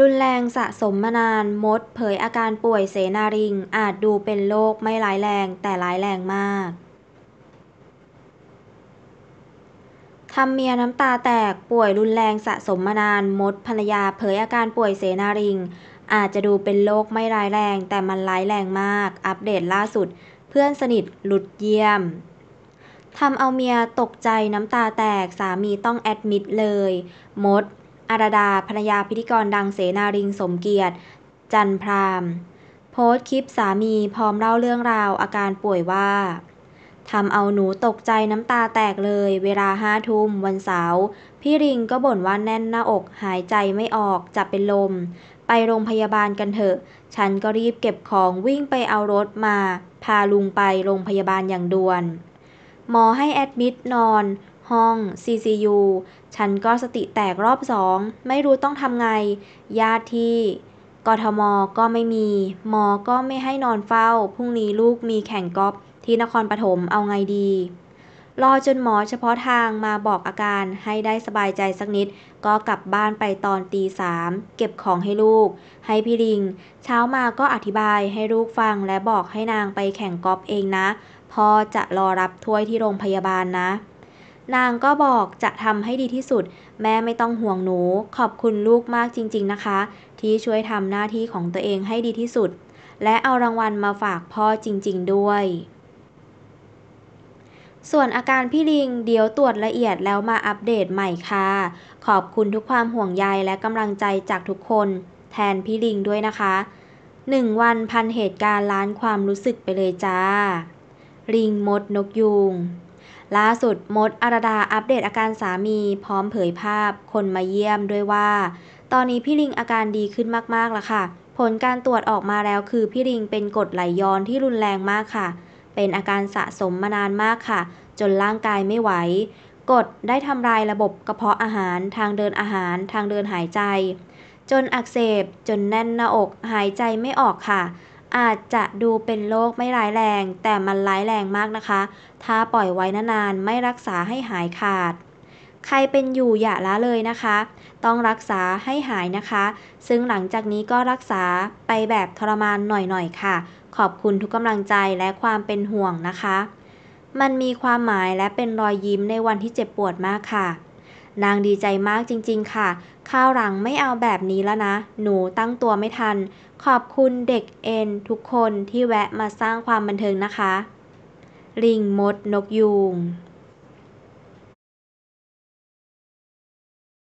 รุนแรงสะสมมานาน มดเผยอาการป่วยเสนาริง อาจดูเป็นโรคไม่ร้ายแรงแต่ร้ายแรงมากทำเมียน้ำตาแตกป่วยรุนแรงสะสมมานาน มดภรรยา เผยอาการป่วยเสนาริง อาจจะดูเป็นโรคไม่ร้ายแรง แต่มันร้ายแรงมาก อัปเดตล่าสุดเพื่อนสนิทหลุดเยี่ยมทำเอาเมียตกใจน้ำตาแตกสามีต้องแอดมิดเลยมดอาราดาภรรยาพิธีกรดังเสนาริงสมเกียรติ จันพรามโพสต์คลิปสามีพร้อมเล่าเรื่องราวอาการป่วยว่าทำเอาหนูตกใจน้ำตาแตกเลย เวลาห้าทุ่มวันเสาร์พี่ริงก็บ่นว่าแน่นหน้าอกหายใจไม่ออกจะเป็นลม ไปโรงพยาบาลกันเถอะ ฉันก็รีบเก็บของวิ่งไปเอารถมา พาลุงไปโรงพยาบาลอย่างด่วน หมอให้แอดมิดนอนห้อง CCU ฉันก็สติแตกรอบสอง ไม่รู้ต้องทำไง ญาติที่ กทมก็ไม่มี หมอก็ไม่ให้นอนเฝ้า พรุ่งนี้ลูกมีแข่งกอล์ฟที่นครปฐม เอาไงดี รอจนหมอเฉพาะทางมาบอกอาการให้ได้สบายใจสักนิด ก็กลับบ้านไปตอนตีสามเก็บของให้ลูก ให้พี่ลิงเช้ามาก็อธิบายให้ลูกฟังและบอกให้นางไปแข่งกอล์ฟเองนะพ่อจะรอรับถ้วยที่โรงพยาบาลนะนางก็บอกจะทำให้ดีที่สุด แม่ไม่ต้องห่วงหนู ขอบคุณลูกมากจริงๆนะคะ ที่ช่วยทำหน้าที่ของตัวเองให้ดีที่สุด และเอารางวัลมาฝากพ่อจริงๆด้วย ส่วนอาการพี่ลิงเดี๋ยวตรวจละเอียดแล้วมาอัปเดตใหม่ค่ะ ขอบคุณทุกความห่วงใยและกำลังใจจากทุกคนแทนพี่ลิงด้วยนะคะหนึ่งวันพันเหตุการณ์ล้านความรู้สึกไปเลยจ้า ลิงมดนกยูงล่าสุดมดอารดาอัปเดตอาการสามี พร้อมเผยภาพ คนมาเยี่ยมด้วยว่า ตอนนี้พี่ลิงอาการดีขึ้นมากๆแล้วค่ะ ผลการตรวจออกมาแล้วคือพี่ลิงเป็นกดไหลย้อนที่รุนแรงมากค่ะ เป็นอาการสะสมมานานมากค่ะ จนร่างกายไม่ไหว กดได้ทำลายระบบกระเพาะอาหารทางเดินอาหารทางเดินหายใจ จนอักเสบ จนแน่นหน้าอกหายใจไม่ออกค่ะอาจจะดูเป็นโรคไม่ร้ายแรง แต่มันร้ายแรงมากนะคะ ถ้าปล่อยไว้นานๆไม่รักษาให้หายขาด ใครเป็นอยู่อย่าละเลยนะคะ ต้องรักษาให้หายนะคะ ซึ่งหลังจากนี้ก็รักษาไปแบบทรมานหน่อยๆค่ะ ขอบคุณทุกกำลังใจและความเป็นห่วงนะคะ มันมีความหมายและเป็นรอยยิ้มในวันที่เจ็บปวดมากค่ะนางดีใจมากจริง ๆค่ะ ข้าวหลังไม่เอาแบบนี้แล้วนะ หนูตั้งตัวไม่ทัน ขอบคุณเด็กเอ็นทุกคนที่แวะมาสร้างความบันเทิงนะคะ ลิงมดนกยูง